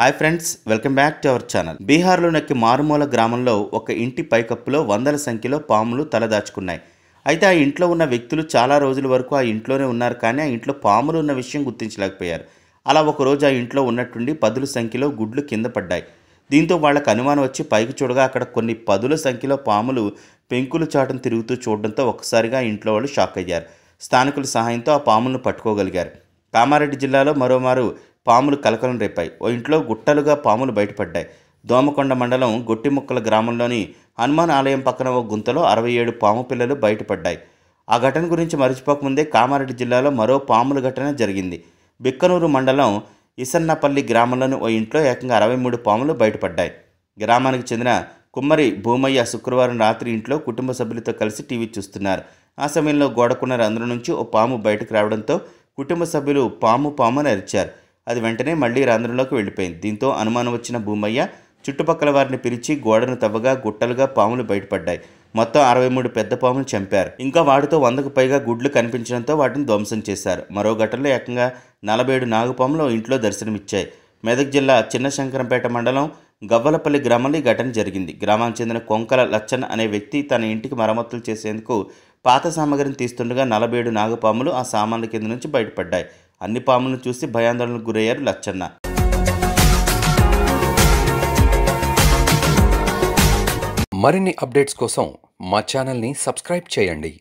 hi friends welcome back to our channel నెక్కి మారుమూల గ్రామంలో ఒక ఇంటి పైకప్పులో వందల సంఖ్యలో పాములు తలదాచుకున్నాయి అయితే ఆ ఇంట్లో ఉన్న వ్యక్తులు చాలా రోజుల వరకు ఆ ఇంట్లోనే ఉన్నారు కానీ ఆ ఇంట్లో పాములు ఉన్న విషయం గుర్తించలేకపోయారు అలా ఒకరోజు ఆ ఇంట్లో ఉన్నట్టుండి పదుల సంఖ్యలో గుడ్లు కింద పడ్డాయి దీంతో వాళ్ళకు అనుమానం వచ్చి పైకి చూడగా అక్కడ కొన్ని పదుల సంఖ్యలో పాములు పెంకులు చాటం తిరుగుతూ చూడడంతో ఒక్కసారిగా ఇంట్లో వాళ్ళు షాక్ అయ్యారు స్థానికుల సహాయంతో ఆ పాములను పట్టుకోగలిగారు కామారెడ్డి జిల్లాలో మరోమారు పాములు కలకలం రేపాయి ఓ ఇంట్లో గుట్టలుగా పాములు బయటపడ్డాయి దోమకొండ మండలం గొట్టిముక్కల గ్రామంలోని హనుమాన్ ఆలయం పక్కన ఓ గుంతలో అరవై ఏడు పాము పిల్లలు బయటపడ్డాయి ఆ ఘటన గురించి మరిచిపోకముందే కామారెడ్డి జిల్లాలో మరో పాముల ఘటన జరిగింది బిక్కనూరు మండలం ఇసన్నపల్లి గ్రామంలోని ఓ ఇంట్లో ఏకంగా అరవై మూడు పాములు బయటపడ్డాయి గ్రామానికి చెందిన కుమ్మరి భూమయ్య శుక్రవారం రాత్రి ఇంట్లో కుటుంబ సభ్యులతో కలిసి టీవీ చూస్తున్నారు ఆ సమయంలో గోడకున్న రంధ్రం నుంచి ఓ పాము బయటకు రావడంతో కుటుంబ సభ్యులు పాము పాము అని అరిచారు అది వెంటనే మళ్లీ రంధ్రంలోకి వెళ్ళిపోయింది దీంతో అనుమానం వచ్చిన భూమయ్య చుట్టుపక్కల వారిని పిలిచి గోడను తవ్వగా గుట్టలుగా పాములు బయటపడ్డాయి మొత్తం అరవై మూడు పెద్ద పాములు చంపారు ఇంకా వాటితో వందకు పైగా గుడ్లు కనిపించడంతో వాటిని ధ్వంసం చేశారు మరో ఘటనలో ఏకంగా నలభై ఏడు నాగుపాములు ఇంట్లో దర్శనమిచ్చాయి మెదక్ జిల్లా చిన్నశంకరంపేట మండలం గవ్వలపల్లి గ్రామంలో ఈ ఘటన జరిగింది గ్రామానికి చెందిన కొంకల లచ్చన్ అనే వ్యక్తి తన ఇంటికి మరమ్మతులు చేసేందుకు పాత సామగ్రిని తీస్తుండగా నలభై ఏడు నాగపాములు ఆ సామాన్ల కింద నుంచి బయటపడ్డాయి అన్ని పాములను చూసి భయాందోళనకు గురయ్యారు లచ్చన్న మరిన్ని అప్డేట్స్ కోసం మా ఛానల్ని సబ్స్క్రైబ్ చేయండి